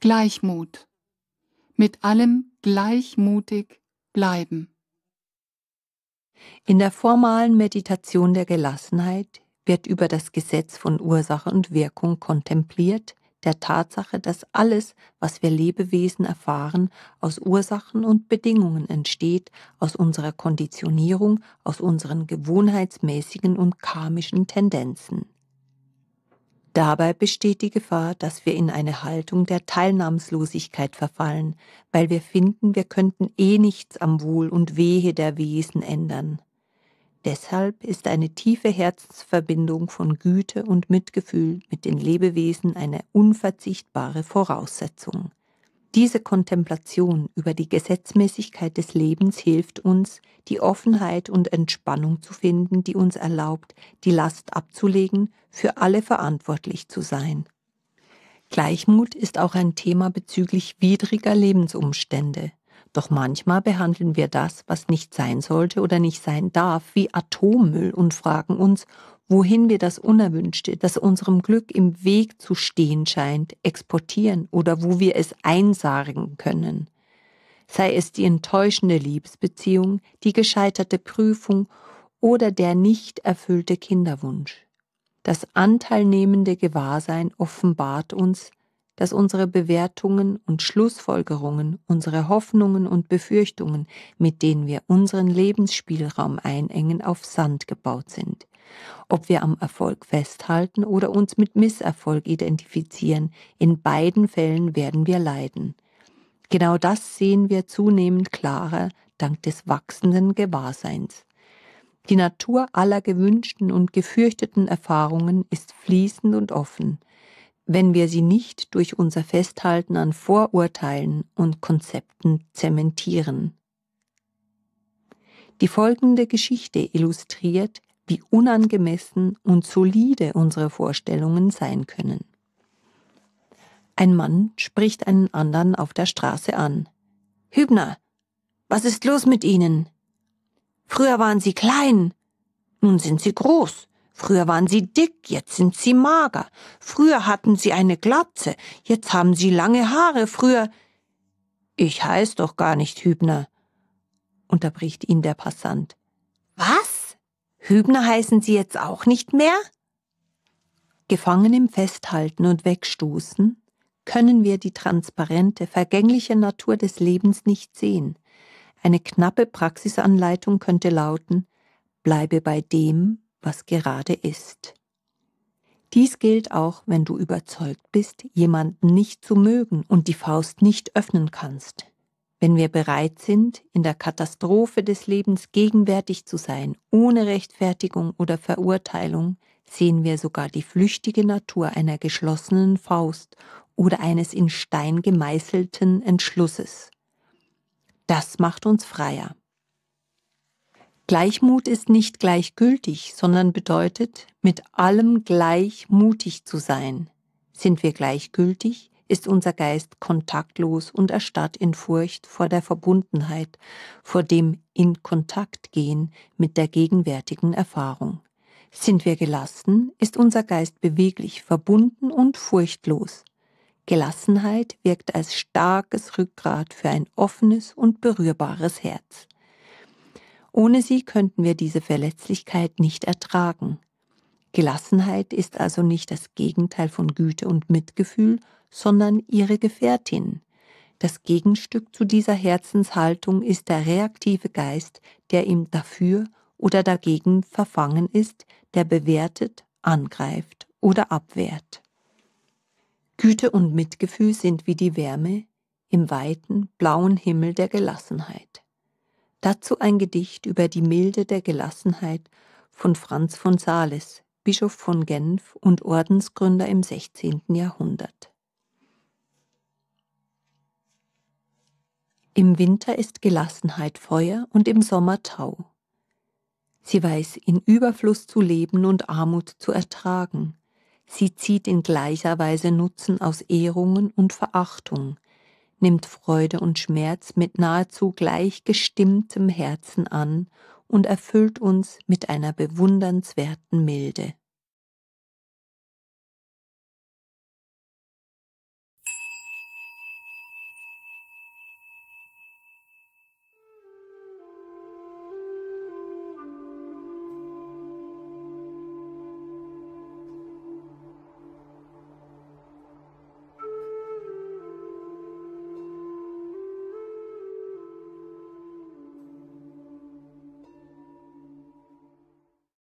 Gleichmut. Mit allem gleichmutig bleiben. In der formalen Meditation der Gelassenheit wird über das Gesetz von Ursache und Wirkung kontempliert, der Tatsache, dass alles, was wir Lebewesen erfahren, aus Ursachen und Bedingungen entsteht, aus unserer Konditionierung, aus unseren gewohnheitsmäßigen und karmischen Tendenzen. Dabei besteht die Gefahr, dass wir in eine Haltung der Teilnahmslosigkeit verfallen, weil wir finden, wir könnten eh nichts am Wohl und Wehe der Wesen ändern. Deshalb ist eine tiefe Herzensverbindung von Güte und Mitgefühl mit den Lebewesen eine unverzichtbare Voraussetzung. Diese Kontemplation über die Gesetzmäßigkeit des Lebens hilft uns, die Offenheit und Entspannung zu finden, die uns erlaubt, die Last abzulegen, für alle verantwortlich zu sein. Gleichmut ist auch ein Thema bezüglich widriger Lebensumstände. Doch manchmal behandeln wir das, was nicht sein sollte oder nicht sein darf, wie Atommüll und fragen uns, wohin wir das Unerwünschte, das unserem Glück im Weg zu stehen scheint, exportieren oder wo wir es einsagen können. Sei es die enttäuschende Liebesbeziehung, die gescheiterte Prüfung oder der nicht erfüllte Kinderwunsch. Das anteilnehmende Gewahrsein offenbart uns, dass unsere Bewertungen und Schlussfolgerungen, unsere Hoffnungen und Befürchtungen, mit denen wir unseren Lebensspielraum einengen, auf Sand gebaut sind. Ob wir am Erfolg festhalten oder uns mit Misserfolg identifizieren, in beiden Fällen werden wir leiden. Genau das sehen wir zunehmend klarer dank des wachsenden Gewahrseins. Die Natur aller gewünschten und gefürchteten Erfahrungen ist fließend und offen, wenn wir sie nicht durch unser Festhalten an Vorurteilen und Konzepten zementieren. Die folgende Geschichte illustriert, wie unangemessen und solide unsere Vorstellungen sein können. Ein Mann spricht einen anderen auf der Straße an. Hübner, was ist los mit Ihnen? Früher waren Sie klein, nun sind Sie groß. Früher waren Sie dick, jetzt sind Sie mager. Früher hatten Sie eine Glatze, jetzt haben Sie lange Haare. Früher. Ich heiß doch gar nicht Hübner, unterbricht ihn der Passant. Was? Hübner heißen Sie jetzt auch nicht mehr? Gefangen im Festhalten und Wegstoßen können wir die transparente, vergängliche Natur des Lebens nicht sehen. Eine knappe Praxisanleitung könnte lauten, bleibe bei dem, was gerade ist. Dies gilt auch, wenn du überzeugt bist, jemanden nicht zu mögen und die Faust nicht öffnen kannst. Wenn wir bereit sind, in der Katastrophe des Lebens gegenwärtig zu sein, ohne Rechtfertigung oder Verurteilung, sehen wir sogar die flüchtige Natur einer geschlossenen Faust oder eines in Stein gemeißelten Entschlusses. Das macht uns freier. Gleichmut ist nicht gleichgültig, sondern bedeutet, mit allem gleich mutig zu sein. Sind wir gleichgültig, ist unser Geist kontaktlos und erstarrt in Furcht vor der Verbundenheit, vor dem in Kontakt gehen mit der gegenwärtigen Erfahrung. Sind wir gelassen, ist unser Geist beweglich, verbunden und furchtlos. Gelassenheit wirkt als starkes Rückgrat für ein offenes und berührbares Herz. Ohne sie könnten wir diese Verletzlichkeit nicht ertragen. Gelassenheit ist also nicht das Gegenteil von Güte und Mitgefühl, sondern ihre Gefährtin. Das Gegenstück zu dieser Herzenshaltung ist der reaktive Geist, der ihm dafür oder dagegen verfangen ist, der bewertet, angreift oder abwehrt. Güte und Mitgefühl sind wie die Wärme im weiten, blauen Himmel der Gelassenheit. Dazu ein Gedicht über die Milde der Gelassenheit von Franz von Sales, Bischof von Genf und Ordensgründer im 16. Jahrhundert. Im Winter ist Gelassenheit Feuer und im Sommer Tau. Sie weiß, in Überfluss zu leben und Armut zu ertragen. Sie zieht in gleicher Weise Nutzen aus Ehrungen und Verachtung, nimmt Freude und Schmerz mit nahezu gleichgestimmtem Herzen an und erfüllt uns mit einer bewundernswerten Milde.